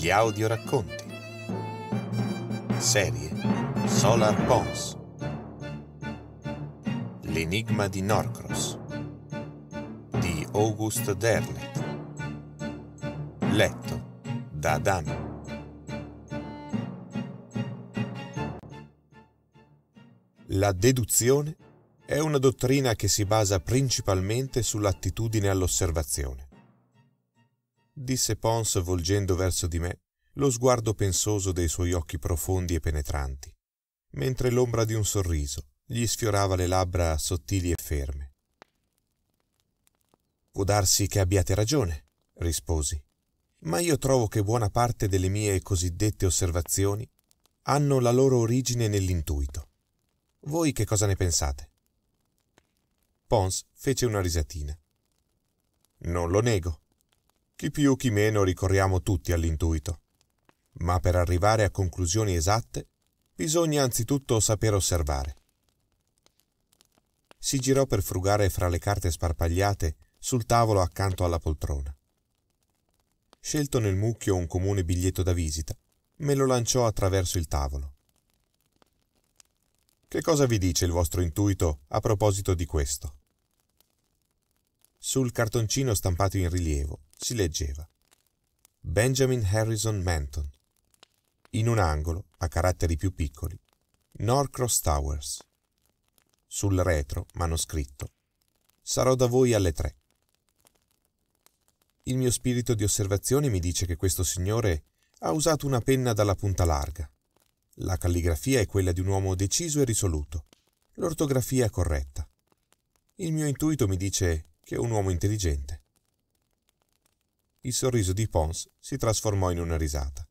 gli audio racconti. Serie Solar Pons. L'enigma di Norcross di August Derlet. Letto da Adamo. La deduzione è una dottrina che si basa principalmente sull'attitudine all'osservazione disse Pons volgendo verso di me lo sguardo pensoso dei suoi occhi profondi e penetranti, mentre l'ombra di un sorriso gli sfiorava le labbra sottili e ferme. Può darsi che abbiate ragione, risposi, ma io trovo che buona parte delle mie cosiddette osservazioni hanno la loro origine nell'intuito. Voi che cosa ne pensate? Pons fece una risatina. Non lo nego, chi più chi meno ricorriamo tutti all'intuito. Ma per arrivare a conclusioni esatte bisogna anzitutto saper osservare. Si girò per frugare fra le carte sparpagliate sul tavolo accanto alla poltrona. Scelto nel mucchio un comune biglietto da visita, me lo lanciò attraverso il tavolo. Che cosa vi dice il vostro intuito a proposito di questo? Sul cartoncino stampato in rilievo si leggeva Benjamin Harrison Manton. In un angolo, a caratteri più piccoli, Norcross Towers. Sul retro, manoscritto, sarò da voi alle tre. Il mio spirito di osservazione mi dice che questo signore ha usato una penna dalla punta larga. La calligrafia è quella di un uomo deciso e risoluto, l'ortografia corretta. Il mio intuito mi dice che è un uomo intelligente il sorriso di Pons si trasformò in una risata.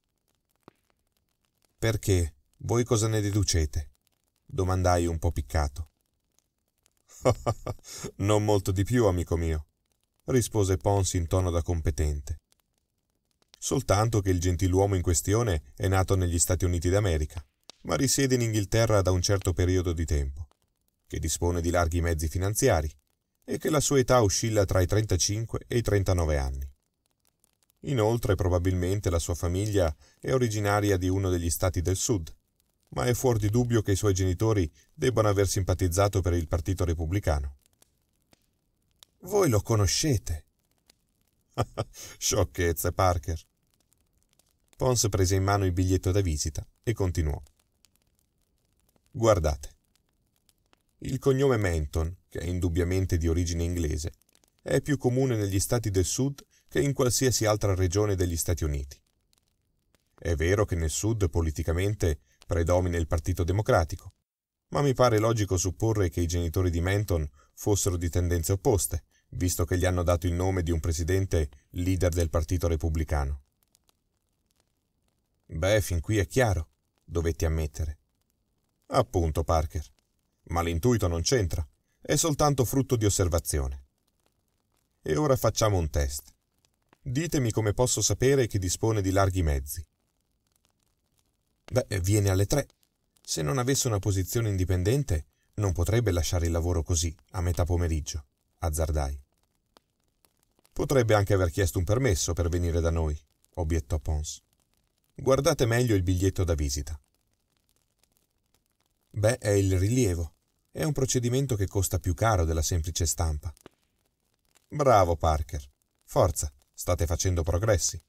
Perché? Voi cosa ne deducete? domandai un po' piccato. non molto di più, amico mio, rispose Pons in tono da competente. Soltanto che il gentiluomo in questione è nato negli Stati Uniti d'America, ma risiede in Inghilterra da un certo periodo di tempo, che dispone di larghi mezzi finanziari e che la sua età oscilla tra i 35 e i 39 anni. Inoltre probabilmente la sua famiglia è originaria di uno degli stati del sud, ma è fuor di dubbio che i suoi genitori debbano aver simpatizzato per il Partito Repubblicano. Voi lo conoscete. Sciocchezze, Parker. Pons prese in mano il biglietto da visita e continuò. Guardate. Il cognome Menton, che è indubbiamente di origine inglese, è più comune negli stati del sud che in qualsiasi altra regione degli Stati Uniti. È vero che nel Sud politicamente predomina il Partito Democratico, ma mi pare logico supporre che i genitori di Menton fossero di tendenze opposte, visto che gli hanno dato il nome di un presidente leader del Partito Repubblicano. Beh, fin qui è chiaro, dovetti ammettere. Appunto, Parker. Ma l'intuito non c'entra, è soltanto frutto di osservazione. E ora facciamo un test. Ditemi come posso sapere che dispone di larghi mezzi. Beh, viene alle tre. Se non avesse una posizione indipendente, non potrebbe lasciare il lavoro così, a metà pomeriggio, azzardai. Potrebbe anche aver chiesto un permesso per venire da noi, obiettò Pons. Guardate meglio il biglietto da visita. Beh, è il rilievo. È un procedimento che costa più caro della semplice stampa. Bravo, Parker. Forza, State facendo progressi.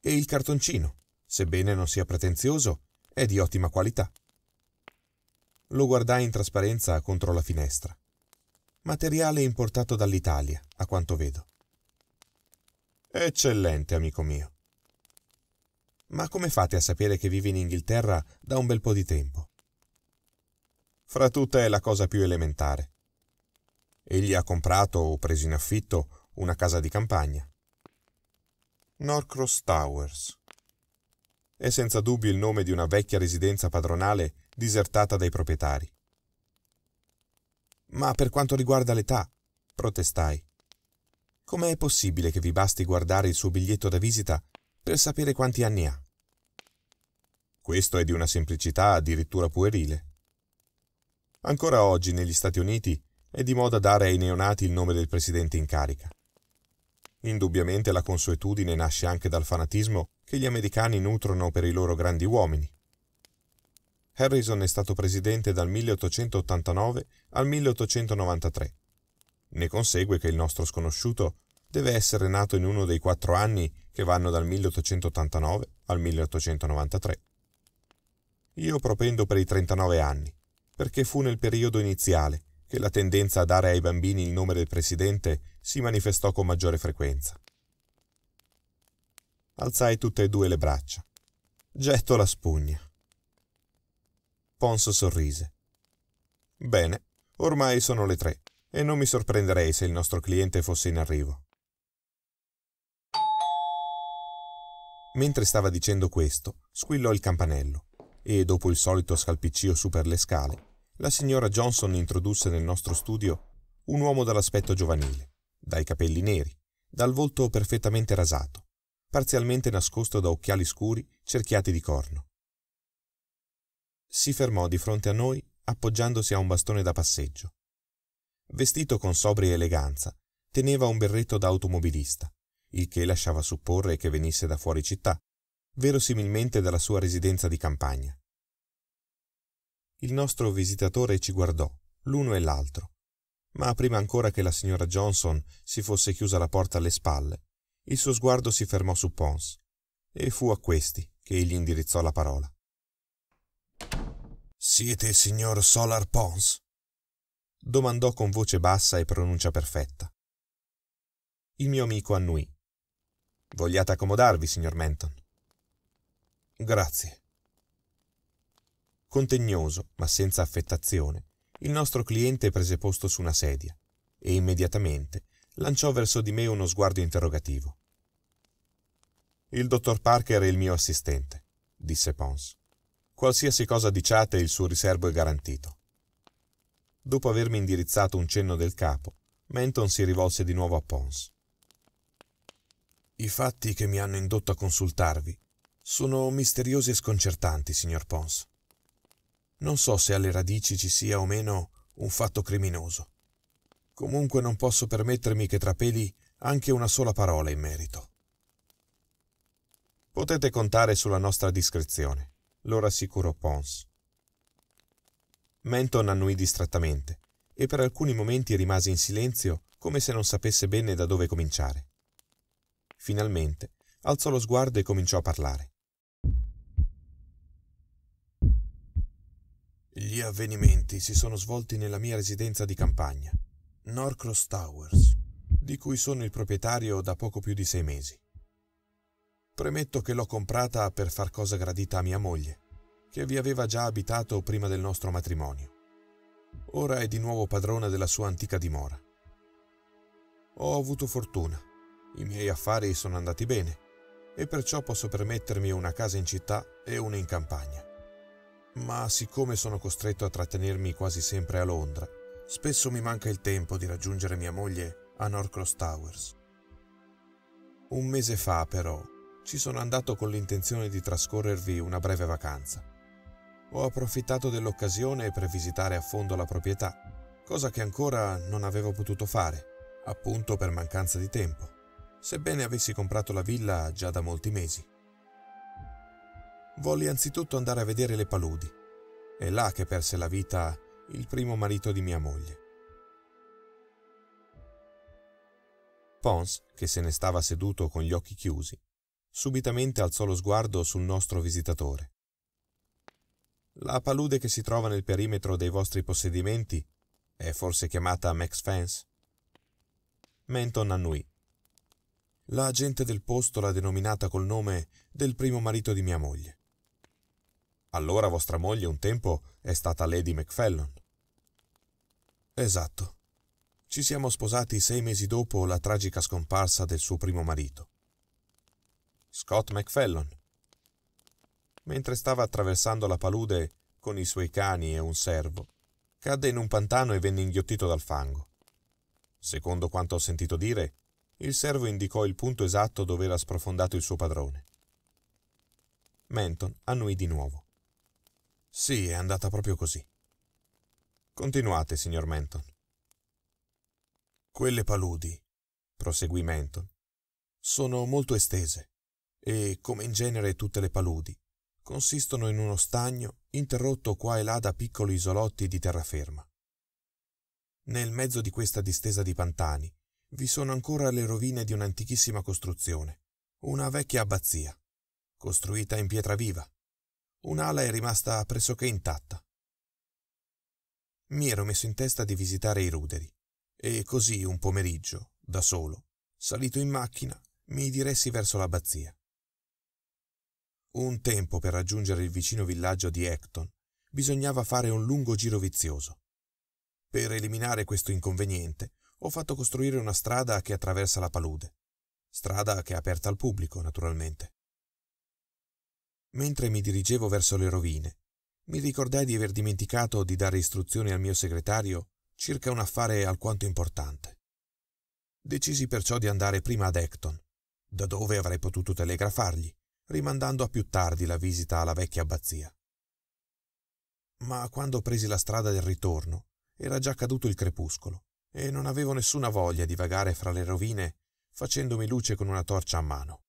E il cartoncino, sebbene non sia pretenzioso, è di ottima qualità. Lo guardai in trasparenza contro la finestra. Materiale importato dall'Italia, a quanto vedo. Eccellente, amico mio. Ma come fate a sapere che vivi in Inghilterra da un bel po' di tempo? Fra tutte è la cosa più elementare. Egli ha comprato o preso in affitto una casa di campagna. Norcross Towers. È senza dubbio il nome di una vecchia residenza padronale disertata dai proprietari. Ma per quanto riguarda l'età, protestai. Com'è possibile che vi basti guardare il suo biglietto da visita per sapere quanti anni ha? Questo è di una semplicità addirittura puerile. Ancora oggi negli Stati Uniti è di moda dare ai neonati il nome del presidente in carica. Indubbiamente la consuetudine nasce anche dal fanatismo che gli americani nutrono per i loro grandi uomini. Harrison è stato presidente dal 1889 al 1893. Ne consegue che il nostro sconosciuto deve essere nato in uno dei quattro anni che vanno dal 1889 al 1893. Io propendo per i 39 anni, perché fu nel periodo iniziale che la tendenza a dare ai bambini il nome del presidente si manifestò con maggiore frequenza. Alzai tutte e due le braccia. Getto la spugna. Ponso sorrise. Bene, ormai sono le tre e non mi sorprenderei se il nostro cliente fosse in arrivo. Mentre stava dicendo questo, squillò il campanello e, dopo il solito scalpiccio su per le scale, la signora Johnson introdusse nel nostro studio un uomo dall'aspetto giovanile dai capelli neri, dal volto perfettamente rasato, parzialmente nascosto da occhiali scuri cerchiati di corno. Si fermò di fronte a noi appoggiandosi a un bastone da passeggio. Vestito con sobria eleganza, teneva un berretto da automobilista, il che lasciava supporre che venisse da fuori città, verosimilmente dalla sua residenza di campagna. Il nostro visitatore ci guardò, l'uno e l'altro, ma prima ancora che la signora Johnson si fosse chiusa la porta alle spalle, il suo sguardo si fermò su Pons, e fu a questi che egli indirizzò la parola. Siete il signor Solar Pons? domandò con voce bassa e pronuncia perfetta. Il mio amico annuì. Vogliate accomodarvi, signor Menton? Grazie. Contegnoso, ma senza affettazione, il nostro cliente prese posto su una sedia e immediatamente lanciò verso di me uno sguardo interrogativo. Il dottor Parker è il mio assistente, disse Pons. Qualsiasi cosa diciate, il suo riservo è garantito. Dopo avermi indirizzato un cenno del capo, Menton si rivolse di nuovo a Pons. I fatti che mi hanno indotto a consultarvi sono misteriosi e sconcertanti, signor Pons. Non so se alle radici ci sia o meno un fatto criminoso. Comunque non posso permettermi che trapeli anche una sola parola in merito. Potete contare sulla nostra discrezione, lo rassicurò Pons. Menton annuì distrattamente e per alcuni momenti rimase in silenzio come se non sapesse bene da dove cominciare. Finalmente alzò lo sguardo e cominciò a parlare. Gli avvenimenti si sono svolti nella mia residenza di campagna, Norcross Towers, di cui sono il proprietario da poco più di sei mesi. Premetto che l'ho comprata per far cosa gradita a mia moglie, che vi aveva già abitato prima del nostro matrimonio. Ora è di nuovo padrona della sua antica dimora. Ho avuto fortuna, i miei affari sono andati bene e perciò posso permettermi una casa in città e una in campagna ma siccome sono costretto a trattenermi quasi sempre a Londra, spesso mi manca il tempo di raggiungere mia moglie a Norcross Towers. Un mese fa, però, ci sono andato con l'intenzione di trascorrervi una breve vacanza. Ho approfittato dell'occasione per visitare a fondo la proprietà, cosa che ancora non avevo potuto fare, appunto per mancanza di tempo, sebbene avessi comprato la villa già da molti mesi volle anzitutto andare a vedere le paludi. È là che perse la vita il primo marito di mia moglie. Pons, che se ne stava seduto con gli occhi chiusi, subitamente alzò lo sguardo sul nostro visitatore. La palude che si trova nel perimetro dei vostri possedimenti è forse chiamata Max Fence? Menton annui. La gente del posto l'ha denominata col nome del primo marito di mia moglie. Allora vostra moglie un tempo è stata Lady Macfellon. Esatto. Ci siamo sposati sei mesi dopo la tragica scomparsa del suo primo marito. Scott Macfellon. Mentre stava attraversando la palude con i suoi cani e un servo, cadde in un pantano e venne inghiottito dal fango. Secondo quanto ho sentito dire, il servo indicò il punto esatto dove era sprofondato il suo padrone. Menton annui di nuovo. Sì, è andata proprio così. Continuate, signor Menton. Quelle paludi, proseguì Menton, sono molto estese e, come in genere tutte le paludi, consistono in uno stagno interrotto qua e là da piccoli isolotti di terraferma. Nel mezzo di questa distesa di pantani vi sono ancora le rovine di un'antichissima costruzione, una vecchia abbazia, costruita in pietra viva, un'ala è rimasta pressoché intatta. Mi ero messo in testa di visitare i ruderi e così un pomeriggio, da solo, salito in macchina, mi diressi verso l'abbazia. Un tempo per raggiungere il vicino villaggio di Acton bisognava fare un lungo giro vizioso. Per eliminare questo inconveniente ho fatto costruire una strada che attraversa la palude, strada che è aperta al pubblico, naturalmente. Mentre mi dirigevo verso le rovine, mi ricordai di aver dimenticato di dare istruzioni al mio segretario circa un affare alquanto importante. Decisi perciò di andare prima ad Acton, da dove avrei potuto telegrafargli, rimandando a più tardi la visita alla vecchia abbazia. Ma quando presi la strada del ritorno, era già caduto il crepuscolo e non avevo nessuna voglia di vagare fra le rovine facendomi luce con una torcia a mano.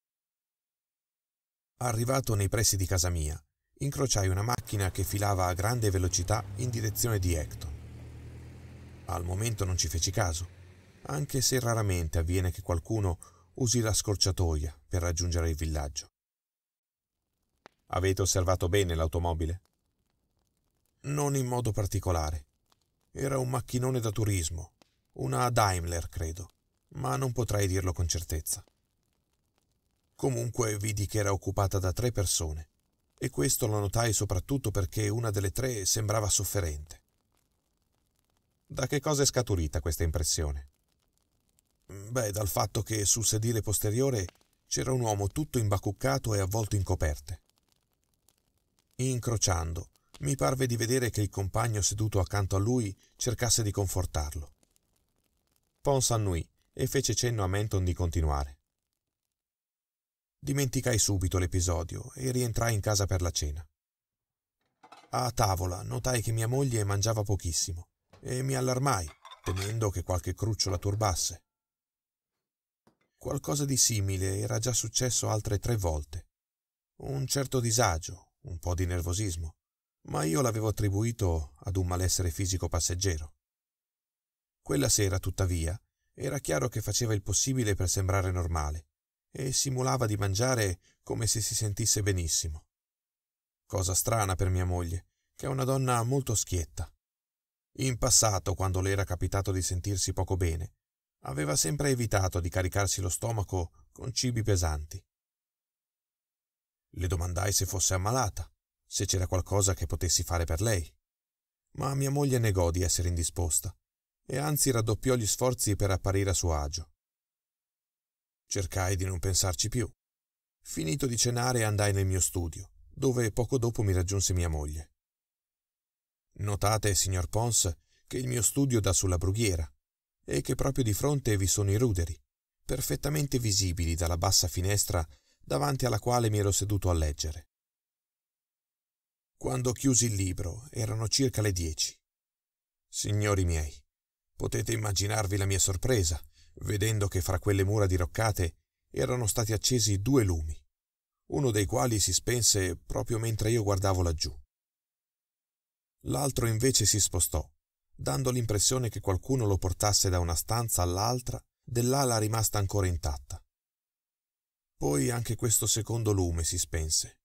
Arrivato nei pressi di casa mia, incrociai una macchina che filava a grande velocità in direzione di Acton. Al momento non ci feci caso, anche se raramente avviene che qualcuno usi la scorciatoia per raggiungere il villaggio. Avete osservato bene l'automobile? Non in modo particolare. Era un macchinone da turismo, una Daimler, credo, ma non potrei dirlo con certezza. Comunque vidi che era occupata da tre persone, e questo lo notai soprattutto perché una delle tre sembrava sofferente. Da che cosa è scaturita questa impressione? Beh, dal fatto che sul sedile posteriore c'era un uomo tutto imbacuccato e avvolto in coperte. Incrociando, mi parve di vedere che il compagno seduto accanto a lui cercasse di confortarlo. Pons annui e fece cenno a Menton di continuare. Dimenticai subito l'episodio e rientrai in casa per la cena. A tavola notai che mia moglie mangiava pochissimo e mi allarmai, temendo che qualche cruccio la turbasse. Qualcosa di simile era già successo altre tre volte. Un certo disagio, un po' di nervosismo, ma io l'avevo attribuito ad un malessere fisico passeggero. Quella sera, tuttavia, era chiaro che faceva il possibile per sembrare normale e simulava di mangiare come se si sentisse benissimo. Cosa strana per mia moglie, che è una donna molto schietta. In passato, quando le era capitato di sentirsi poco bene, aveva sempre evitato di caricarsi lo stomaco con cibi pesanti. Le domandai se fosse ammalata, se c'era qualcosa che potessi fare per lei. Ma mia moglie negò di essere indisposta e anzi raddoppiò gli sforzi per apparire a suo agio. Cercai di non pensarci più. Finito di cenare andai nel mio studio, dove poco dopo mi raggiunse mia moglie. Notate, signor Pons, che il mio studio dà sulla brughiera e che proprio di fronte vi sono i ruderi, perfettamente visibili dalla bassa finestra davanti alla quale mi ero seduto a leggere. Quando chiusi il libro erano circa le dieci. Signori miei, potete immaginarvi la mia sorpresa vedendo che fra quelle mura diroccate erano stati accesi due lumi, uno dei quali si spense proprio mentre io guardavo laggiù. L'altro invece si spostò, dando l'impressione che qualcuno lo portasse da una stanza all'altra dell'ala rimasta ancora intatta. Poi anche questo secondo lume si spense.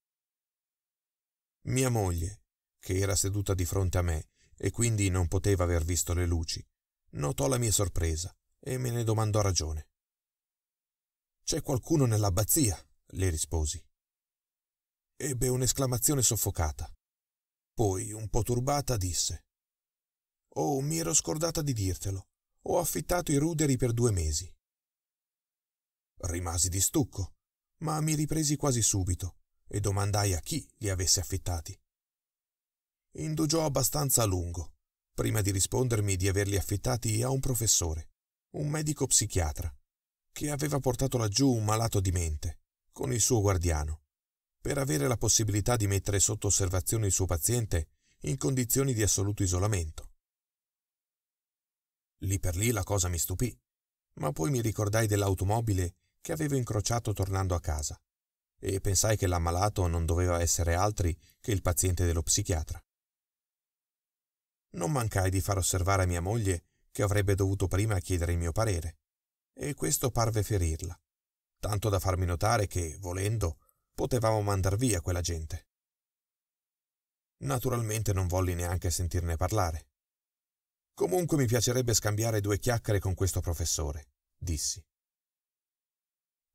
Mia moglie, che era seduta di fronte a me e quindi non poteva aver visto le luci, notò la mia sorpresa e me ne domandò ragione. C'è qualcuno nell'abbazia, le risposi. Ebbe un'esclamazione soffocata. Poi, un po' turbata, disse Oh, mi ero scordata di dirtelo. Ho affittato i ruderi per due mesi. Rimasi di stucco, ma mi ripresi quasi subito e domandai a chi li avesse affittati. Indugiò abbastanza a lungo, prima di rispondermi di averli affittati a un professore un medico psichiatra, che aveva portato laggiù un malato di mente, con il suo guardiano, per avere la possibilità di mettere sotto osservazione il suo paziente in condizioni di assoluto isolamento. Lì per lì la cosa mi stupì, ma poi mi ricordai dell'automobile che avevo incrociato tornando a casa e pensai che l'ammalato non doveva essere altri che il paziente dello psichiatra. Non mancai di far osservare a mia moglie che avrebbe dovuto prima chiedere il mio parere, e questo parve ferirla, tanto da farmi notare che, volendo, potevamo mandar via quella gente. Naturalmente non volli neanche sentirne parlare. Comunque mi piacerebbe scambiare due chiacchiere con questo professore, dissi.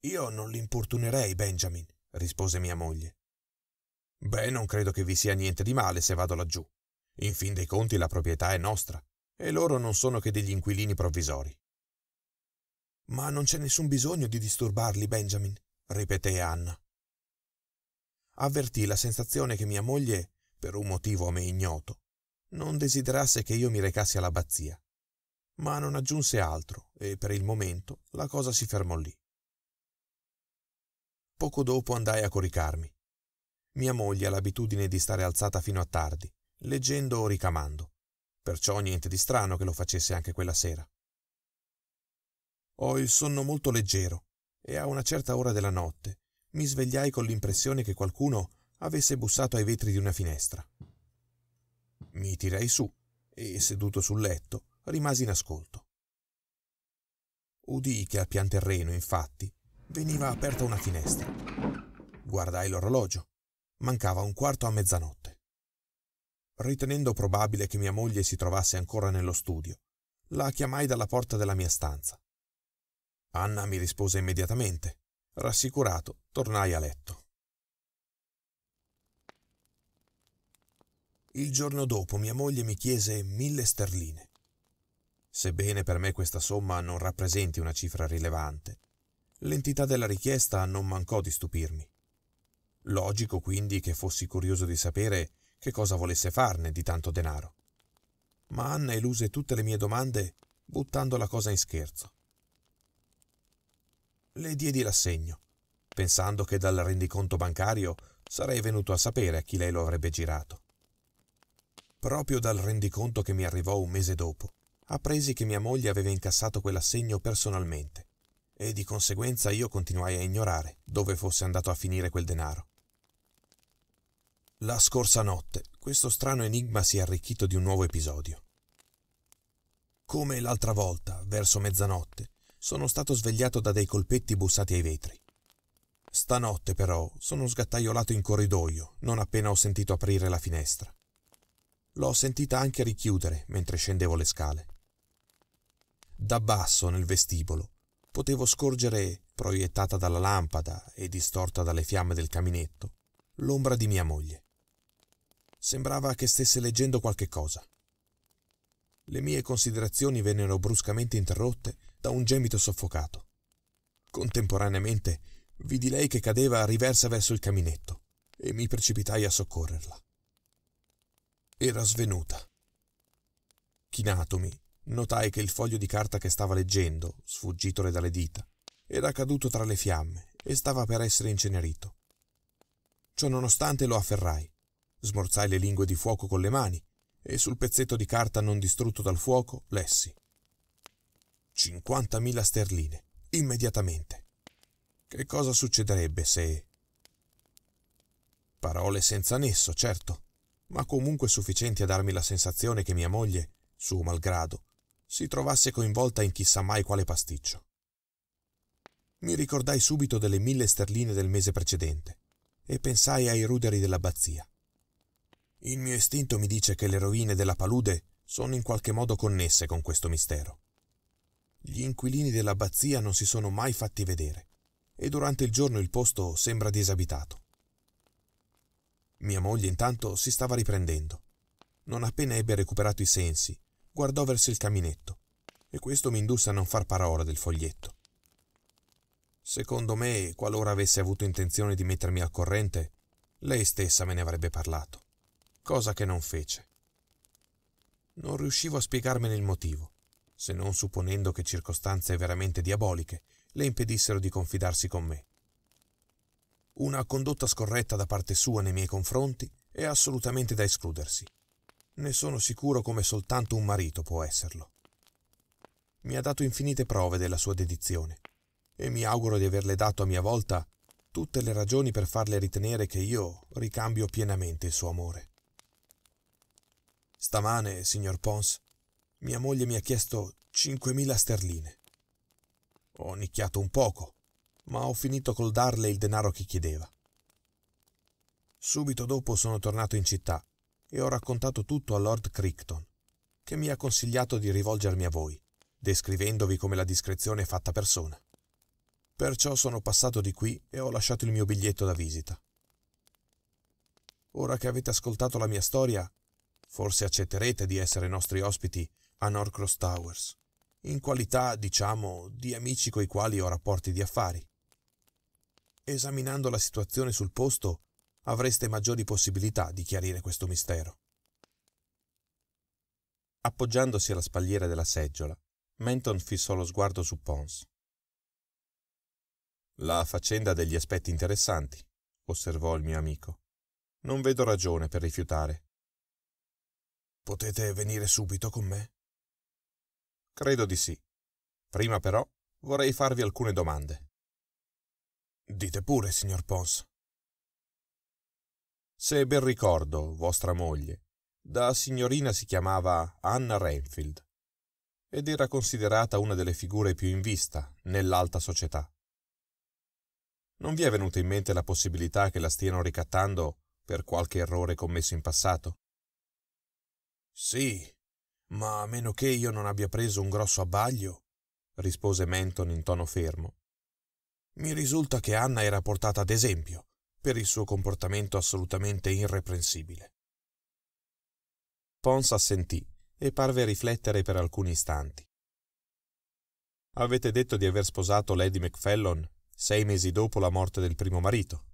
Io non l'importunerei, Benjamin, rispose mia moglie. Beh, non credo che vi sia niente di male se vado laggiù. In fin dei conti la proprietà è nostra e loro non sono che degli inquilini provvisori. Ma non c'è nessun bisogno di disturbarli, Benjamin, ripeté Anna. Avvertì la sensazione che mia moglie, per un motivo a me ignoto, non desiderasse che io mi recassi all'abbazia. Ma non aggiunse altro e per il momento la cosa si fermò lì. Poco dopo andai a coricarmi. Mia moglie ha l'abitudine di stare alzata fino a tardi, leggendo o ricamando perciò niente di strano che lo facesse anche quella sera. Ho il sonno molto leggero e a una certa ora della notte mi svegliai con l'impressione che qualcuno avesse bussato ai vetri di una finestra. Mi tirai su e, seduto sul letto, rimasi in ascolto. Udii che al pian terreno, infatti, veniva aperta una finestra. Guardai l'orologio. Mancava un quarto a mezzanotte. Ritenendo probabile che mia moglie si trovasse ancora nello studio, la chiamai dalla porta della mia stanza. Anna mi rispose immediatamente. Rassicurato, tornai a letto. Il giorno dopo mia moglie mi chiese mille sterline. Sebbene per me questa somma non rappresenti una cifra rilevante, l'entità della richiesta non mancò di stupirmi. Logico quindi che fossi curioso di sapere che cosa volesse farne di tanto denaro. Ma Anna eluse tutte le mie domande buttando la cosa in scherzo. Le diedi l'assegno, pensando che dal rendiconto bancario sarei venuto a sapere a chi lei lo avrebbe girato. Proprio dal rendiconto che mi arrivò un mese dopo, appresi che mia moglie aveva incassato quell'assegno personalmente e di conseguenza io continuai a ignorare dove fosse andato a finire quel denaro. La scorsa notte questo strano enigma si è arricchito di un nuovo episodio. Come l'altra volta, verso mezzanotte, sono stato svegliato da dei colpetti bussati ai vetri. Stanotte però sono sgattaiolato in corridoio, non appena ho sentito aprire la finestra. L'ho sentita anche richiudere mentre scendevo le scale. Da basso, nel vestibolo, potevo scorgere, proiettata dalla lampada e distorta dalle fiamme del caminetto, l'ombra di mia moglie. Sembrava che stesse leggendo qualche cosa. Le mie considerazioni vennero bruscamente interrotte da un gemito soffocato. Contemporaneamente vidi lei che cadeva riversa verso il caminetto e mi precipitai a soccorrerla. Era svenuta. Chinatomi, notai che il foglio di carta che stava leggendo, sfuggitole dalle dita, era caduto tra le fiamme e stava per essere incenerito. Ciò nonostante lo afferrai Smorzai le lingue di fuoco con le mani e sul pezzetto di carta non distrutto dal fuoco lessi. 50.000 sterline, immediatamente. Che cosa succederebbe se... Parole senza nesso, certo, ma comunque sufficienti a darmi la sensazione che mia moglie, suo malgrado, si trovasse coinvolta in chissà mai quale pasticcio. Mi ricordai subito delle mille sterline del mese precedente e pensai ai ruderi dell'abbazia. Il mio istinto mi dice che le rovine della palude sono in qualche modo connesse con questo mistero. Gli inquilini dell'abbazia non si sono mai fatti vedere e durante il giorno il posto sembra disabitato. Mia moglie intanto si stava riprendendo. Non appena ebbe recuperato i sensi, guardò verso il caminetto e questo mi indusse a non far parola del foglietto. Secondo me, qualora avesse avuto intenzione di mettermi al corrente, lei stessa me ne avrebbe parlato cosa che non fece. Non riuscivo a spiegarmene il motivo, se non supponendo che circostanze veramente diaboliche le impedissero di confidarsi con me. Una condotta scorretta da parte sua nei miei confronti è assolutamente da escludersi. Ne sono sicuro come soltanto un marito può esserlo. Mi ha dato infinite prove della sua dedizione e mi auguro di averle dato a mia volta tutte le ragioni per farle ritenere che io ricambio pienamente il suo amore. Stamane, signor Pons, mia moglie mi ha chiesto 5.000 sterline. Ho nicchiato un poco, ma ho finito col darle il denaro che chiedeva. Subito dopo sono tornato in città e ho raccontato tutto a Lord Crichton, che mi ha consigliato di rivolgermi a voi, descrivendovi come la discrezione è fatta persona. Perciò sono passato di qui e ho lasciato il mio biglietto da visita. Ora che avete ascoltato la mia storia, Forse accetterete di essere nostri ospiti a Norcross Towers, in qualità, diciamo, di amici coi quali ho rapporti di affari. Esaminando la situazione sul posto, avreste maggiori possibilità di chiarire questo mistero. Appoggiandosi alla spalliera della seggiola, Menton fissò lo sguardo su Pons. La faccenda ha degli aspetti interessanti, osservò il mio amico. Non vedo ragione per rifiutare. Potete venire subito con me? Credo di sì. Prima però vorrei farvi alcune domande. Dite pure, signor Pons. Se ben ricordo, vostra moglie, da signorina si chiamava Anna Renfield ed era considerata una delle figure più in vista nell'alta società. Non vi è venuta in mente la possibilità che la stiano ricattando per qualche errore commesso in passato? Sì, ma a meno che io non abbia preso un grosso abbaglio, rispose Menton in tono fermo. Mi risulta che Anna era portata ad esempio per il suo comportamento assolutamente irreprensibile. Pons assentì e parve riflettere per alcuni istanti. Avete detto di aver sposato Lady Macfellon sei mesi dopo la morte del primo marito.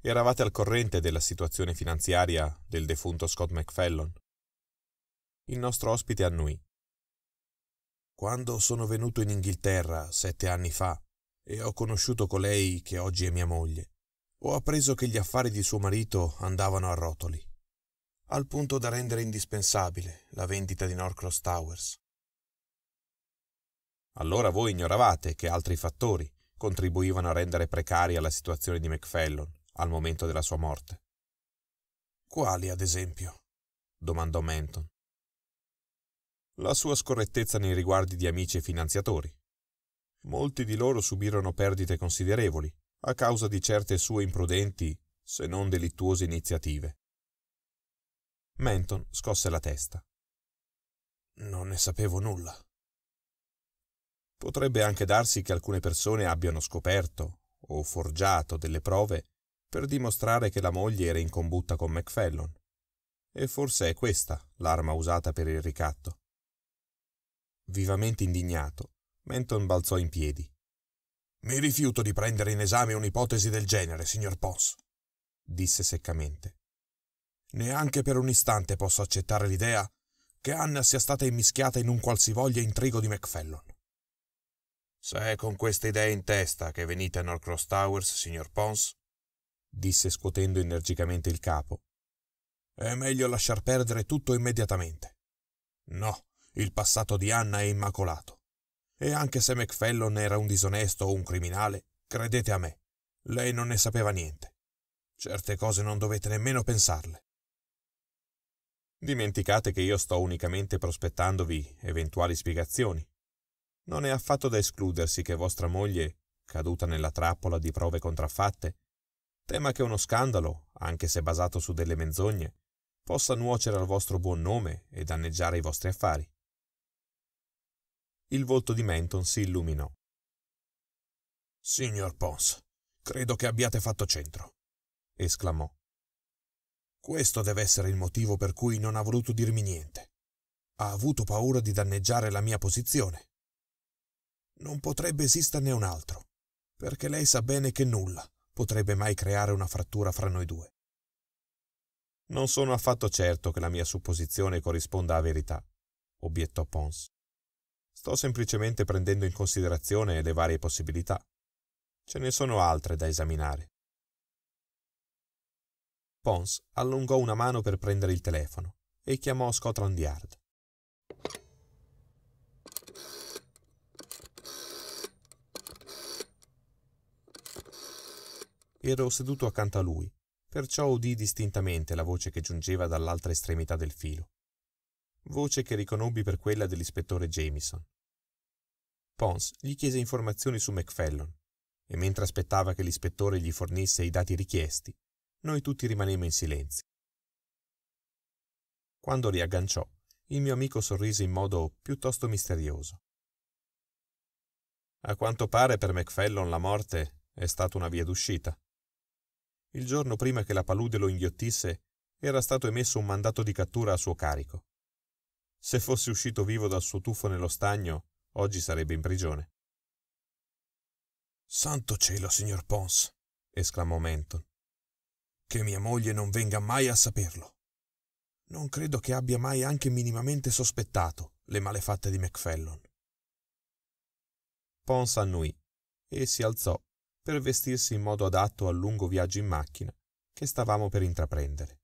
Eravate al corrente della situazione finanziaria del defunto Scott Macfellon? il nostro ospite annui. Quando sono venuto in Inghilterra sette anni fa e ho conosciuto colei che oggi è mia moglie, ho appreso che gli affari di suo marito andavano a rotoli, al punto da rendere indispensabile la vendita di Norcross Towers. Allora voi ignoravate che altri fattori contribuivano a rendere precaria la situazione di Macfellon al momento della sua morte. Quali, ad esempio? domandò Menton la sua scorrettezza nei riguardi di amici e finanziatori. Molti di loro subirono perdite considerevoli a causa di certe sue imprudenti, se non delittuose iniziative. Menton scosse la testa. Non ne sapevo nulla. Potrebbe anche darsi che alcune persone abbiano scoperto o forgiato delle prove per dimostrare che la moglie era in combutta con McFellon. E forse è questa l'arma usata per il ricatto. Vivamente indignato, Menton balzò in piedi. Mi rifiuto di prendere in esame un'ipotesi del genere, signor Pons, disse seccamente. Neanche per un istante posso accettare l'idea che Anna sia stata immischiata in un qualsivoglia intrigo di Macfellon. Se è con queste idee in testa che venite a Norcross Towers, signor Pons, disse scuotendo energicamente il capo, è meglio lasciar perdere tutto immediatamente. No, il passato di Anna è immacolato. E anche se McFellon era un disonesto o un criminale, credete a me, lei non ne sapeva niente. Certe cose non dovete nemmeno pensarle. Dimenticate che io sto unicamente prospettandovi eventuali spiegazioni. Non è affatto da escludersi che vostra moglie, caduta nella trappola di prove contraffatte, tema che uno scandalo, anche se basato su delle menzogne, possa nuocere al vostro buon nome e danneggiare i vostri affari. Il volto di Menton si illuminò. Signor Pons, credo che abbiate fatto centro, esclamò. Questo deve essere il motivo per cui non ha voluto dirmi niente. Ha avuto paura di danneggiare la mia posizione. Non potrebbe esisterne un altro, perché lei sa bene che nulla potrebbe mai creare una frattura fra noi due. Non sono affatto certo che la mia supposizione corrisponda a verità, obiettò Pons. Sto semplicemente prendendo in considerazione le varie possibilità. Ce ne sono altre da esaminare. Pons allungò una mano per prendere il telefono e chiamò Scotland Yard. Ero seduto accanto a lui, perciò udì distintamente la voce che giungeva dall'altra estremità del filo voce che riconobbi per quella dell'ispettore Jamison. Pons gli chiese informazioni su Macfellon e mentre aspettava che l'ispettore gli fornisse i dati richiesti, noi tutti rimanemmo in silenzio. Quando riagganciò, il mio amico sorrise in modo piuttosto misterioso. A quanto pare per Macfellon la morte è stata una via d'uscita. Il giorno prima che la palude lo inghiottisse, era stato emesso un mandato di cattura a suo carico se fosse uscito vivo dal suo tuffo nello stagno, oggi sarebbe in prigione. Santo cielo, signor Pons, esclamò Menton. Che mia moglie non venga mai a saperlo. Non credo che abbia mai anche minimamente sospettato le malefatte di Macfellon. Pons annui e si alzò per vestirsi in modo adatto al lungo viaggio in macchina che stavamo per intraprendere.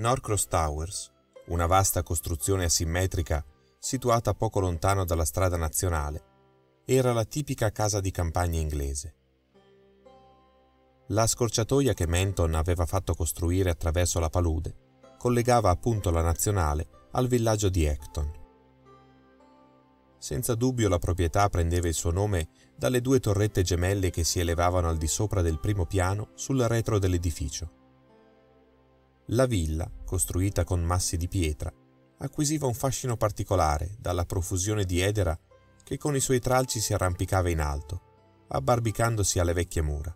Norcross Towers, una vasta costruzione asimmetrica situata poco lontano dalla strada nazionale, era la tipica casa di campagna inglese. La scorciatoia che Menton aveva fatto costruire attraverso la palude collegava appunto la nazionale al villaggio di Acton. Senza dubbio la proprietà prendeva il suo nome dalle due torrette gemelle che si elevavano al di sopra del primo piano sul retro dell'edificio. La villa, costruita con massi di pietra, acquisiva un fascino particolare dalla profusione di edera che con i suoi tralci si arrampicava in alto, abbarbicandosi alle vecchie mura.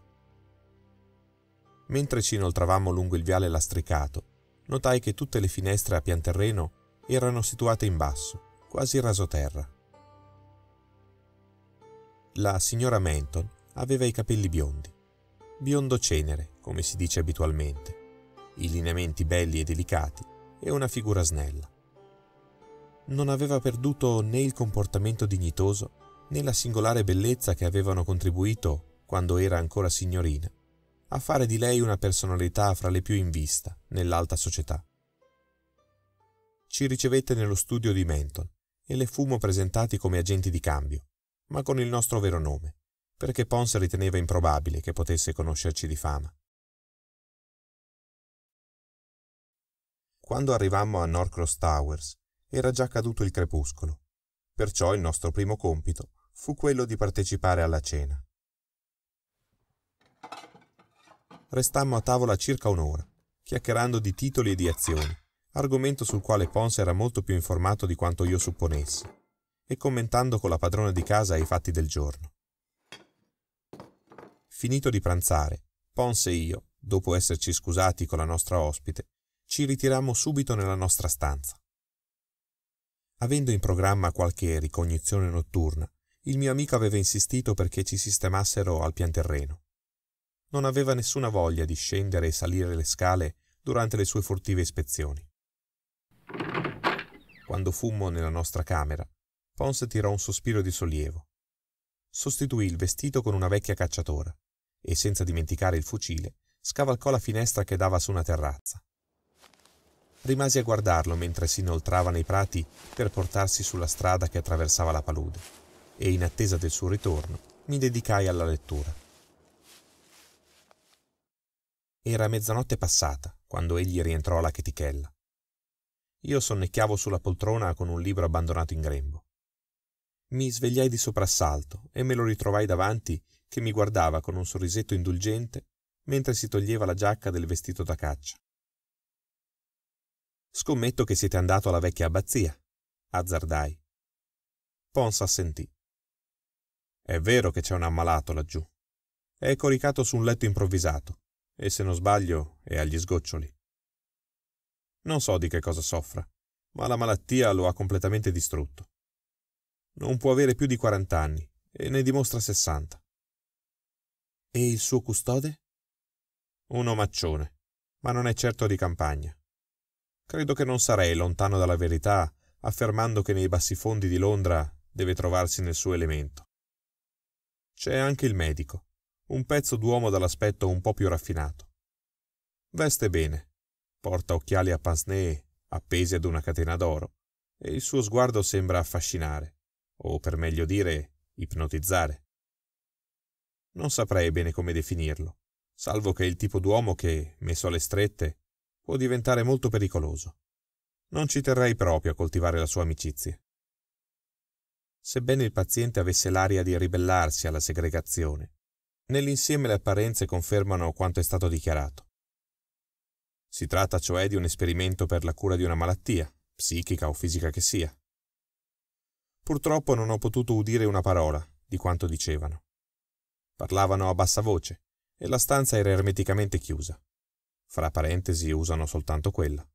Mentre ci inoltravamo lungo il viale lastricato, notai che tutte le finestre a pian terreno erano situate in basso, quasi rasoterra. La signora Menton aveva i capelli biondi, biondo cenere, come si dice abitualmente i lineamenti belli e delicati e una figura snella. Non aveva perduto né il comportamento dignitoso né la singolare bellezza che avevano contribuito, quando era ancora signorina, a fare di lei una personalità fra le più in vista nell'alta società. Ci ricevette nello studio di Menton e le fummo presentati come agenti di cambio, ma con il nostro vero nome, perché Pons riteneva improbabile che potesse conoscerci di fama. Quando arrivammo a Norcross Towers era già caduto il crepuscolo, perciò il nostro primo compito fu quello di partecipare alla cena. Restammo a tavola circa un'ora, chiacchierando di titoli e di azioni, argomento sul quale Pons era molto più informato di quanto io supponessi, e commentando con la padrona di casa i fatti del giorno. Finito di pranzare, Pons e io, dopo esserci scusati con la nostra ospite, ci ritirammo subito nella nostra stanza. Avendo in programma qualche ricognizione notturna, il mio amico aveva insistito perché ci sistemassero al pian terreno. Non aveva nessuna voglia di scendere e salire le scale durante le sue furtive ispezioni. Quando fummo nella nostra camera, Pons tirò un sospiro di sollievo. Sostituì il vestito con una vecchia cacciatora e, senza dimenticare il fucile, scavalcò la finestra che dava su una terrazza rimasi a guardarlo mentre si inoltrava nei prati per portarsi sulla strada che attraversava la palude e in attesa del suo ritorno mi dedicai alla lettura. Era mezzanotte passata quando egli rientrò alla chetichella. Io sonnecchiavo sulla poltrona con un libro abbandonato in grembo. Mi svegliai di soprassalto e me lo ritrovai davanti che mi guardava con un sorrisetto indulgente mentre si toglieva la giacca del vestito da caccia. Scommetto che siete andato alla vecchia abbazia, azzardai. Pons assentì. È vero che c'è un ammalato laggiù. È coricato su un letto improvvisato e se non sbaglio è agli sgoccioli. Non so di che cosa soffra, ma la malattia lo ha completamente distrutto. Non può avere più di 40 anni e ne dimostra 60. E il suo custode? Un omaccione, ma non è certo di campagna. Credo che non sarei lontano dalla verità affermando che nei bassifondi di Londra deve trovarsi nel suo elemento. C'è anche il medico, un pezzo d'uomo dall'aspetto un po' più raffinato. Veste bene, porta occhiali a pince-nez appesi ad una catena d'oro e il suo sguardo sembra affascinare, o per meglio dire ipnotizzare. Non saprei bene come definirlo, salvo che è il tipo d'uomo che, messo alle strette, può diventare molto pericoloso. Non ci terrei proprio a coltivare la sua amicizia. Sebbene il paziente avesse l'aria di ribellarsi alla segregazione, nell'insieme le apparenze confermano quanto è stato dichiarato. Si tratta cioè di un esperimento per la cura di una malattia, psichica o fisica che sia. Purtroppo non ho potuto udire una parola di quanto dicevano. Parlavano a bassa voce e la stanza era ermeticamente chiusa. Fra parentesi usano soltanto quella.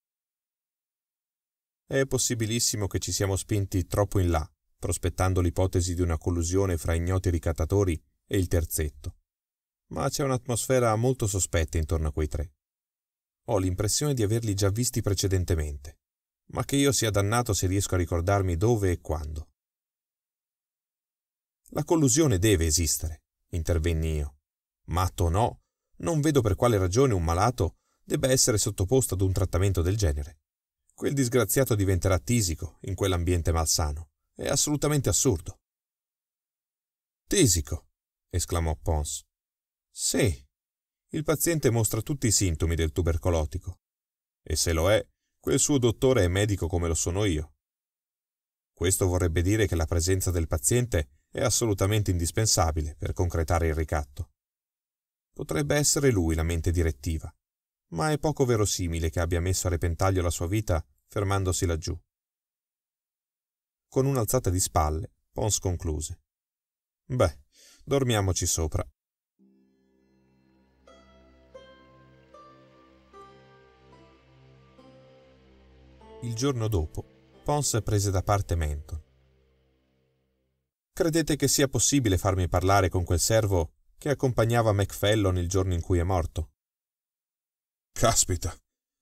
È possibilissimo che ci siamo spinti troppo in là, prospettando l'ipotesi di una collusione fra ignoti ricattatori e il terzetto. Ma c'è un'atmosfera molto sospetta intorno a quei tre. Ho l'impressione di averli già visti precedentemente, ma che io sia dannato se riesco a ricordarmi dove e quando. La collusione deve esistere, intervenni io. Matto no, non vedo per quale ragione un malato debba essere sottoposto ad un trattamento del genere. Quel disgraziato diventerà tisico in quell'ambiente malsano. È assolutamente assurdo. Tisico, esclamò Pons. Sì. Il paziente mostra tutti i sintomi del tubercolotico. E se lo è, quel suo dottore è medico come lo sono io. Questo vorrebbe dire che la presenza del paziente è assolutamente indispensabile per concretare il ricatto. Potrebbe essere lui la mente direttiva, ma è poco verosimile che abbia messo a repentaglio la sua vita fermandosi laggiù. Con un'alzata di spalle, Pons concluse. Beh, dormiamoci sopra. Il giorno dopo, Pons prese da parte Menton. Credete che sia possibile farmi parlare con quel servo che accompagnava Macfellon il giorno in cui è morto. Caspita,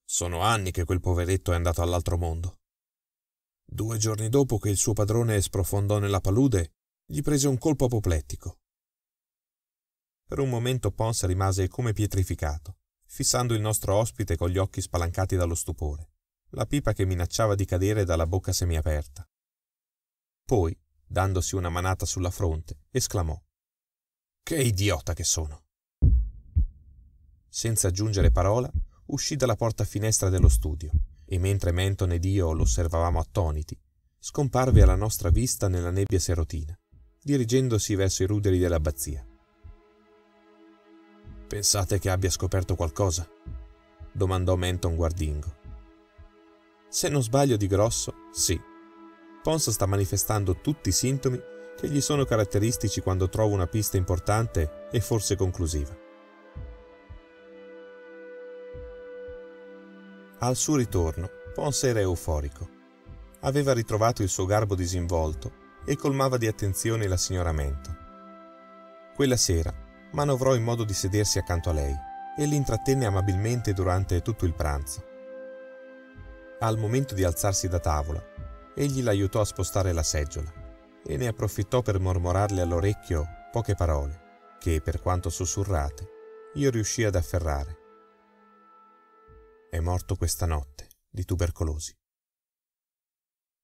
sono anni che quel poveretto è andato all'altro mondo. Due giorni dopo che il suo padrone sprofondò nella palude, gli prese un colpo apoplettico. Per un momento Pons rimase come pietrificato, fissando il nostro ospite con gli occhi spalancati dallo stupore, la pipa che minacciava di cadere dalla bocca semiaperta. Poi, dandosi una manata sulla fronte, esclamò che idiota che sono! Senza aggiungere parola, uscì dalla porta finestra dello studio e mentre Menton ed io lo osservavamo attoniti, scomparve alla nostra vista nella nebbia serotina, dirigendosi verso i ruderi dell'abbazia. Pensate che abbia scoperto qualcosa? domandò Menton guardingo. Se non sbaglio di grosso, sì. Pons sta manifestando tutti i sintomi che gli sono caratteristici quando trova una pista importante e forse conclusiva. Al suo ritorno, Pons era euforico. Aveva ritrovato il suo garbo disinvolto e colmava di attenzione la signora Mento. Quella sera manovrò in modo di sedersi accanto a lei e l'intrattenne amabilmente durante tutto il pranzo. Al momento di alzarsi da tavola, egli l'aiutò a spostare la seggiola e ne approfittò per mormorarle all'orecchio poche parole che, per quanto sussurrate, io riuscii ad afferrare. È morto questa notte di tubercolosi.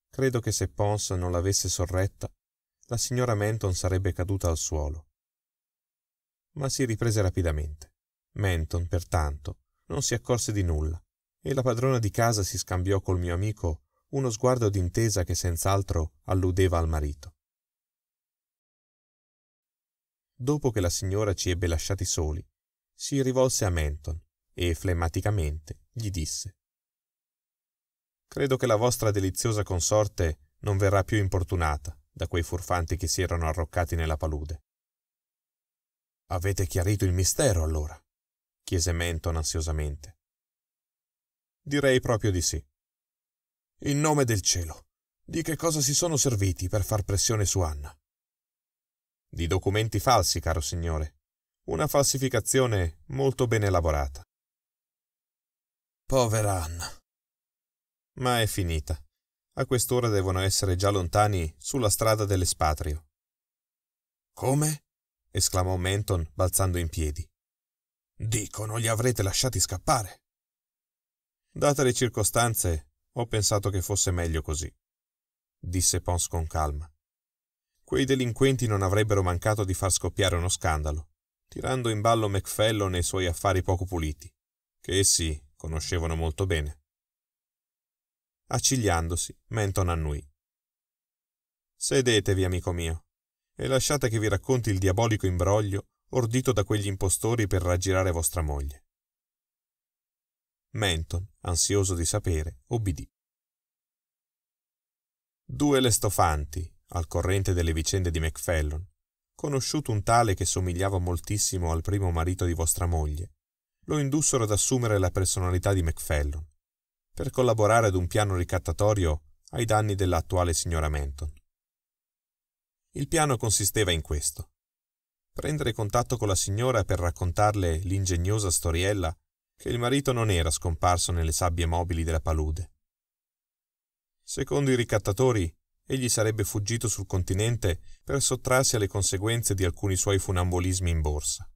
Credo che se Pons non l'avesse sorretta, la signora Menton sarebbe caduta al suolo. Ma si riprese rapidamente. Menton, pertanto, non si accorse di nulla, e la padrona di casa si scambiò col mio amico uno sguardo d'intesa che senz'altro alludeva al marito. dopo che la signora ci ebbe lasciati soli, si rivolse a Menton e flemmaticamente gli disse Credo che la vostra deliziosa consorte non verrà più importunata da quei furfanti che si erano arroccati nella palude. Avete chiarito il mistero, allora? chiese Menton ansiosamente. Direi proprio di sì. In nome del cielo, di che cosa si sono serviti per far pressione su Anna? Di documenti falsi, caro signore. Una falsificazione molto ben elaborata. Povera Anna. Ma è finita. A quest'ora devono essere già lontani sulla strada dell'Espatrio. Come? esclamò Menton balzando in piedi. Dicono li avrete lasciati scappare. Date le circostanze, ho pensato che fosse meglio così, disse Pons con calma. Quei delinquenti non avrebbero mancato di far scoppiare uno scandalo, tirando in ballo McFellon e i suoi affari poco puliti, che essi conoscevano molto bene. Accigliandosi, Menton annui. Sedetevi, amico mio, e lasciate che vi racconti il diabolico imbroglio ordito da quegli impostori per raggirare vostra moglie. Menton, ansioso di sapere, obbedì. Due lestofanti, al corrente delle vicende di Macfellon, conosciuto un tale che somigliava moltissimo al primo marito di vostra moglie, lo indussero ad assumere la personalità di Macfellon, per collaborare ad un piano ricattatorio ai danni dell'attuale signora Menton. Il piano consisteva in questo. Prendere contatto con la signora per raccontarle l'ingegnosa storiella che il marito non era scomparso nelle sabbie mobili della palude. Secondo i ricattatori, egli sarebbe fuggito sul continente per sottrarsi alle conseguenze di alcuni suoi funambolismi in borsa.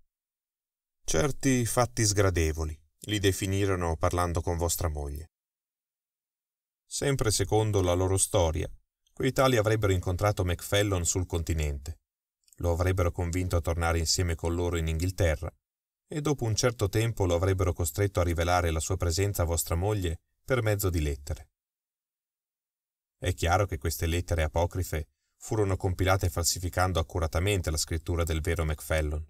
Certi fatti sgradevoli li definirono parlando con vostra moglie. Sempre secondo la loro storia, quei tali avrebbero incontrato Macfellon sul continente, lo avrebbero convinto a tornare insieme con loro in Inghilterra e dopo un certo tempo lo avrebbero costretto a rivelare la sua presenza a vostra moglie per mezzo di lettere. È chiaro che queste lettere apocrife furono compilate falsificando accuratamente la scrittura del vero Macfellon.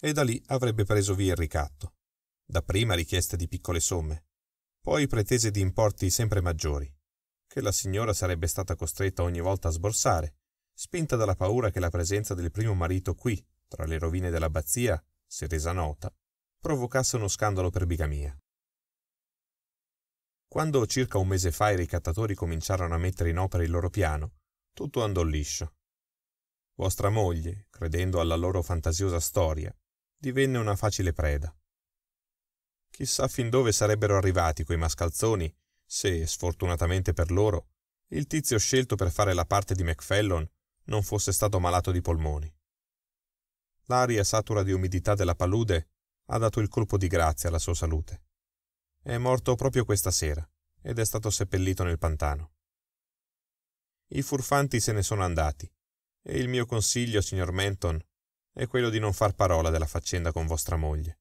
E da lì avrebbe preso via il ricatto. Dapprima richieste di piccole somme, poi pretese di importi sempre maggiori, che la signora sarebbe stata costretta ogni volta a sborsare, spinta dalla paura che la presenza del primo marito qui, tra le rovine dell'abbazia, se resa nota, provocasse uno scandalo per bigamia. Quando circa un mese fa i ricattatori cominciarono a mettere in opera il loro piano, tutto andò liscio. Vostra moglie, credendo alla loro fantasiosa storia, divenne una facile preda. Chissà fin dove sarebbero arrivati quei mascalzoni se, sfortunatamente per loro, il tizio scelto per fare la parte di Macfellon non fosse stato malato di polmoni. L'aria satura di umidità della palude ha dato il colpo di grazia alla sua salute. È morto proprio questa sera ed è stato seppellito nel pantano. I furfanti se ne sono andati e il mio consiglio, signor Menton, è quello di non far parola della faccenda con vostra moglie.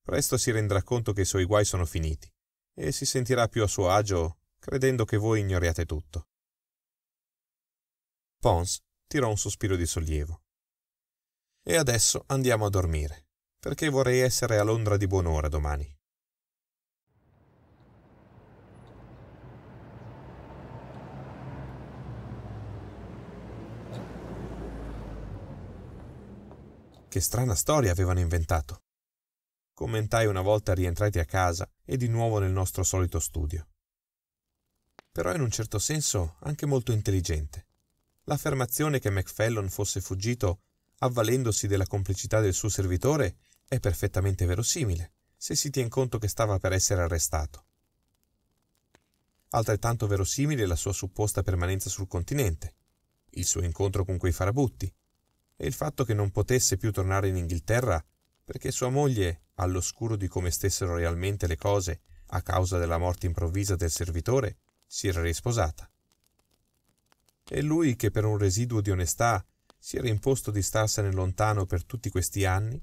Presto si renderà conto che i suoi guai sono finiti e si sentirà più a suo agio credendo che voi ignoriate tutto. Pons tirò un sospiro di sollievo. E adesso andiamo a dormire, perché vorrei essere a Londra di buon'ora domani. Che strana storia avevano inventato. Commentai una volta rientrati a casa e di nuovo nel nostro solito studio. Però in un certo senso anche molto intelligente. L'affermazione che Macfellon fosse fuggito avvalendosi della complicità del suo servitore è perfettamente verosimile, se si tiene conto che stava per essere arrestato. Altrettanto verosimile la sua supposta permanenza sul continente, il suo incontro con quei farabutti, e il fatto che non potesse più tornare in Inghilterra perché sua moglie, all'oscuro di come stessero realmente le cose a causa della morte improvvisa del servitore, si era risposata. E lui, che per un residuo di onestà si era imposto di starsene lontano per tutti questi anni,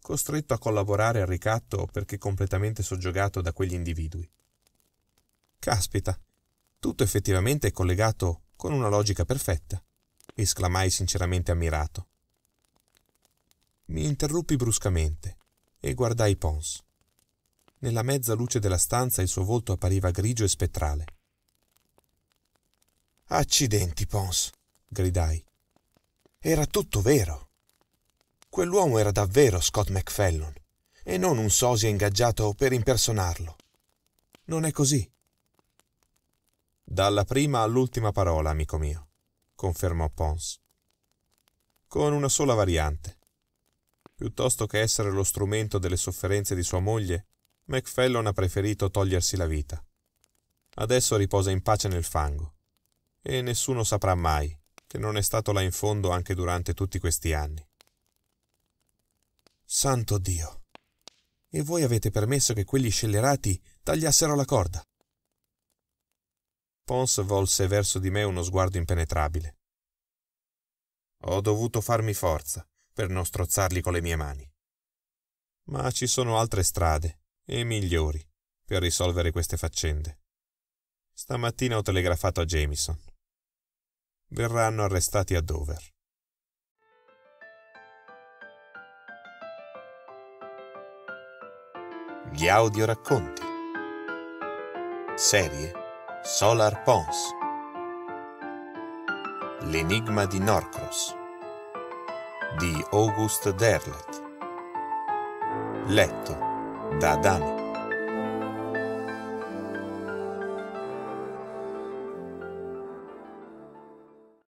costretto a collaborare al ricatto perché completamente soggiogato da quegli individui. Caspita, tutto effettivamente è collegato con una logica perfetta, esclamai sinceramente ammirato. Mi interruppi bruscamente e guardai Pons. Nella mezza luce della stanza il suo volto appariva grigio e spettrale. Accidenti, Pons, gridai. Era tutto vero. Quell'uomo era davvero Scott McFellon e non un sosia ingaggiato per impersonarlo. Non è così. Dalla prima all'ultima parola, amico mio, confermò Pons. Con una sola variante. Piuttosto che essere lo strumento delle sofferenze di sua moglie, MacFellon ha preferito togliersi la vita. Adesso riposa in pace nel fango. E nessuno saprà mai che non è stato là in fondo anche durante tutti questi anni. Santo Dio! E voi avete permesso che quegli scellerati tagliassero la corda? Pons volse verso di me uno sguardo impenetrabile. Ho dovuto farmi forza per non strozzarli con le mie mani. Ma ci sono altre strade, e migliori, per risolvere queste faccende. Stamattina ho telegrafato a Jameson. Verranno arrestati a Dover. Gli audio racconti. Serie Solar Pons. L'enigma di Norcross di August Derlet. Letto da Adamo.